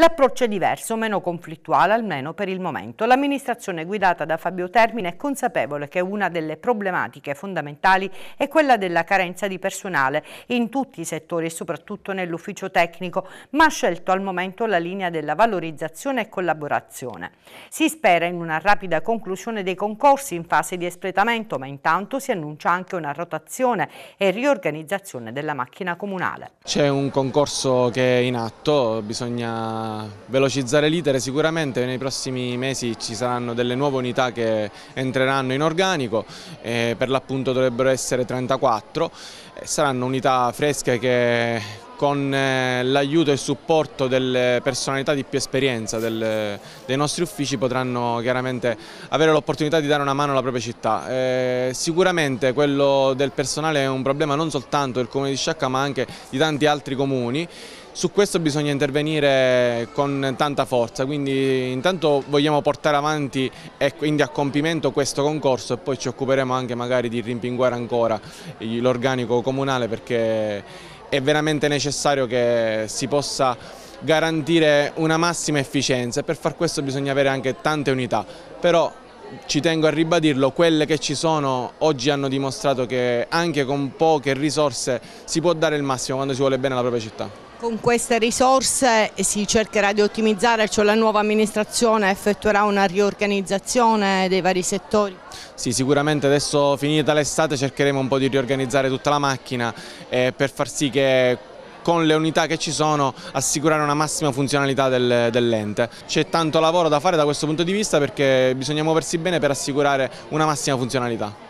L'approccio è diverso, meno conflittuale almeno per il momento. L'amministrazione guidata da Fabio Termine è consapevole che una delle problematiche fondamentali è quella della carenza di personale in tutti i settori e soprattutto nell'ufficio tecnico, ma ha scelto al momento la linea della valorizzazione e collaborazione. Si spera in una rapida conclusione dei concorsi in fase di espletamento, ma intanto si annuncia anche una rotazione e riorganizzazione della macchina comunale. C'è un concorso che è in atto, bisogna velocizzare l'itere sicuramente, nei prossimi mesi ci saranno delle nuove unità che entreranno in organico, per l'appunto dovrebbero essere 34, saranno unità fresche che con eh, l'aiuto e il supporto delle personalità di più esperienza del, dei nostri uffici potranno chiaramente avere l'opportunità di dare una mano alla propria città. Eh, sicuramente quello del personale è un problema non soltanto del comune di Sciacca ma anche di tanti altri comuni. Su questo bisogna intervenire con tanta forza, quindi intanto vogliamo portare avanti e quindi a compimento questo concorso e poi ci occuperemo anche magari di rimpinguare ancora l'organico comunale perché è veramente necessario che si possa garantire una massima efficienza e per far questo bisogna avere anche tante unità, però ci tengo a ribadirlo, quelle che ci sono oggi hanno dimostrato che anche con poche risorse si può dare il massimo quando si vuole bene alla propria città. Con queste risorse si cercherà di ottimizzare, cioè la nuova amministrazione effettuerà una riorganizzazione dei vari settori? Sì, sicuramente adesso finita l'estate cercheremo un po' di riorganizzare tutta la macchina eh, per far sì che con le unità che ci sono assicurare una massima funzionalità del, dell'ente. C'è tanto lavoro da fare da questo punto di vista perché bisogna muoversi bene per assicurare una massima funzionalità.